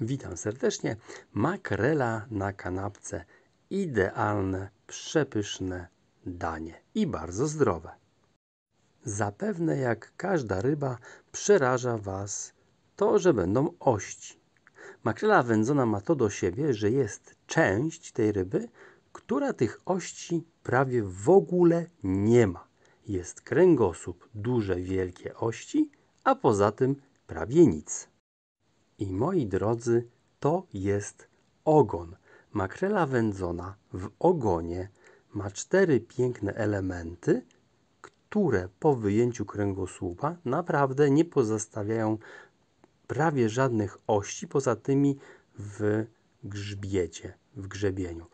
Witam serdecznie. Makrela na kanapce. Idealne, przepyszne danie i bardzo zdrowe. Zapewne jak każda ryba przeraża Was to, że będą ości. Makrela wędzona ma to do siebie, że jest część tej ryby, która tych ości prawie w ogóle nie ma. Jest kręgosłup, duże, wielkie ości, a poza tym prawie nic. I moi drodzy, to jest ogon. Makrela wędzona w ogonie ma cztery piękne elementy, które po wyjęciu kręgosłupa naprawdę nie pozostawiają prawie żadnych ości poza tymi w grzbiecie, w grzebieniu.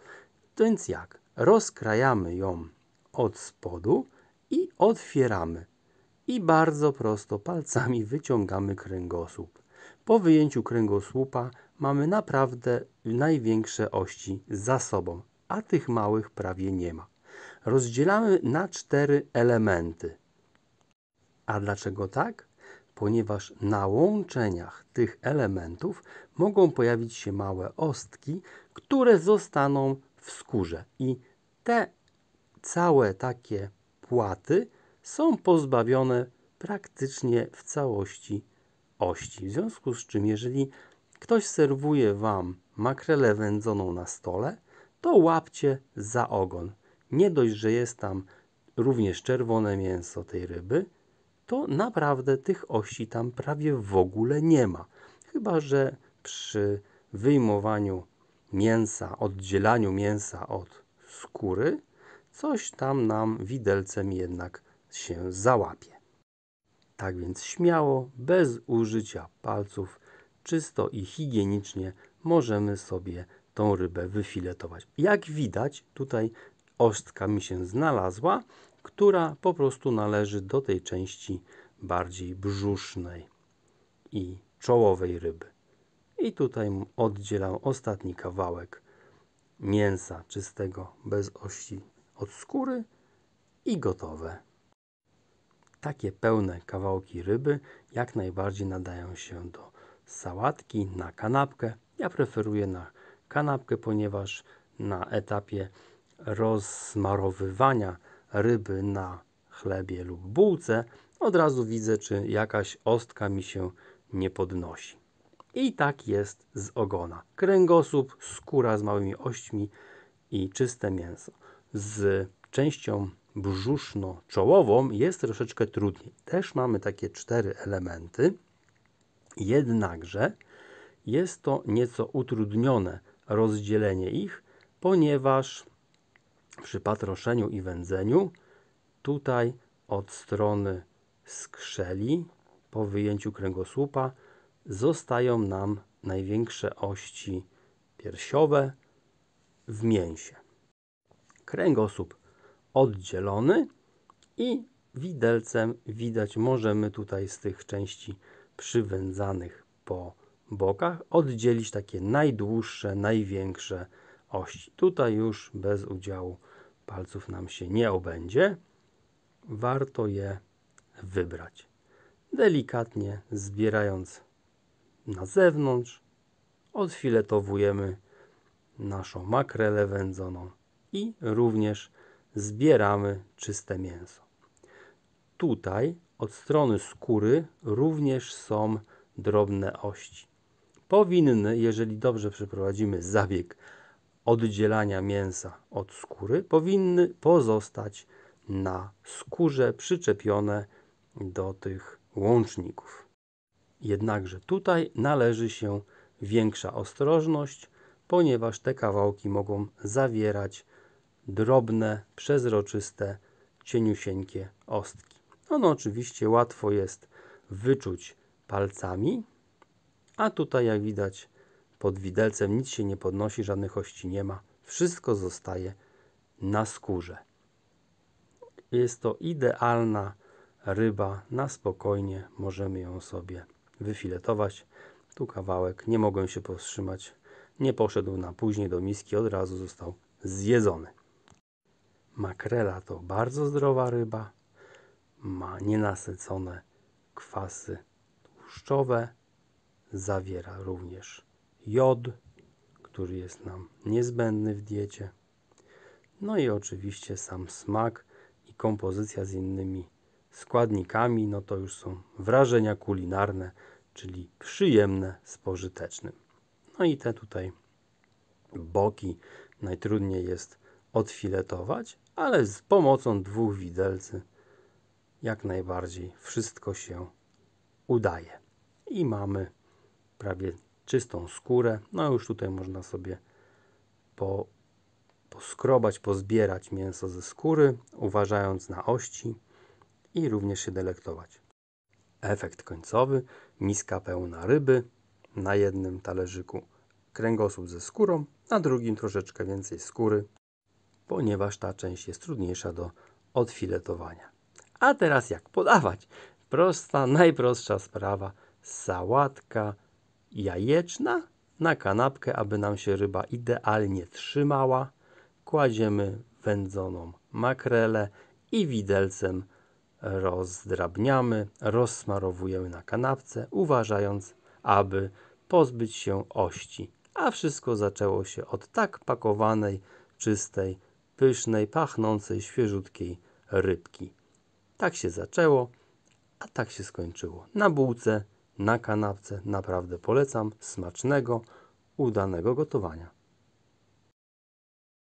Więc jak? Rozkrajamy ją od spodu i otwieramy. I bardzo prosto palcami wyciągamy kręgosłup. Po wyjęciu kręgosłupa mamy naprawdę największe ości za sobą, a tych małych prawie nie ma. Rozdzielamy na cztery elementy. A dlaczego tak? Ponieważ na łączeniach tych elementów mogą pojawić się małe ostki, które zostaną w skórze i te całe takie płaty są pozbawione praktycznie w całości ości. W związku z czym, jeżeli ktoś serwuje Wam makrelę wędzoną na stole, to łapcie za ogon. Nie dość, że jest tam również czerwone mięso tej ryby, to naprawdę tych ości tam prawie w ogóle nie ma. Chyba, że przy wyjmowaniu mięsa, oddzielaniu mięsa od skóry, coś tam nam widelcem jednak się załapie. Tak więc śmiało, bez użycia palców, czysto i higienicznie możemy sobie tą rybę wyfiletować. Jak widać, tutaj ostka mi się znalazła, która po prostu należy do tej części bardziej brzusznej i czołowej ryby. I tutaj oddzielam ostatni kawałek mięsa czystego bez ości od skóry i gotowe. Takie pełne kawałki ryby jak najbardziej nadają się do sałatki, na kanapkę. Ja preferuję na kanapkę, ponieważ na etapie rozmarowywania ryby na chlebie lub bułce od razu widzę, czy jakaś ostka mi się nie podnosi. I tak jest z ogona. Kręgosłup, skóra z małymi ośćmi i czyste mięso. Z częścią brzuszno-czołową jest troszeczkę trudniej. Też mamy takie cztery elementy, jednakże jest to nieco utrudnione rozdzielenie ich, ponieważ przy patroszeniu i wędzeniu tutaj od strony skrzeli po wyjęciu kręgosłupa zostają nam największe ości piersiowe w mięsie. Kręgosłup oddzielony i widelcem widać możemy tutaj z tych części przywędzanych po bokach oddzielić takie najdłuższe, największe ości. Tutaj już bez udziału palców nam się nie obędzie. Warto je wybrać. Delikatnie zbierając na zewnątrz odfiletowujemy naszą makrelę wędzoną i również zbieramy czyste mięso. Tutaj od strony skóry również są drobne ości. Powinny, jeżeli dobrze przeprowadzimy zabieg oddzielania mięsa od skóry, powinny pozostać na skórze przyczepione do tych łączników. Jednakże tutaj należy się większa ostrożność, ponieważ te kawałki mogą zawierać drobne, przezroczyste, cieniusieńkie ostki. Ono oczywiście łatwo jest wyczuć palcami, a tutaj jak widać pod widelcem nic się nie podnosi, żadnych ości nie ma. Wszystko zostaje na skórze. Jest to idealna ryba, na spokojnie możemy ją sobie wyfiletować. Tu kawałek, nie mogłem się powstrzymać, nie poszedł na później do miski, od razu został zjedzony. Makrela to bardzo zdrowa ryba, ma nienasycone kwasy tłuszczowe, zawiera również jod, który jest nam niezbędny w diecie. No i oczywiście sam smak i kompozycja z innymi składnikami, no to już są wrażenia kulinarne, czyli przyjemne z pożytecznym. No i te tutaj boki najtrudniej jest odfiletować, ale z pomocą dwóch widelcy jak najbardziej wszystko się udaje. I mamy prawie czystą skórę. No już tutaj można sobie po, poskrobać, pozbierać mięso ze skóry, uważając na ości i również się delektować. Efekt końcowy, miska pełna ryby, na jednym talerzyku kręgosłup ze skórą, na drugim troszeczkę więcej skóry, ponieważ ta część jest trudniejsza do odfiletowania. A teraz jak podawać? Prosta, najprostsza sprawa. Sałatka jajeczna na kanapkę, aby nam się ryba idealnie trzymała. Kładziemy wędzoną makrelę i widelcem rozdrabniamy, rozsmarowujemy na kanapce, uważając, aby pozbyć się ości. A wszystko zaczęło się od tak pakowanej, czystej pysznej, pachnącej, świeżutkiej rybki. Tak się zaczęło, a tak się skończyło. Na bułce, na kanapce, naprawdę polecam smacznego, udanego gotowania.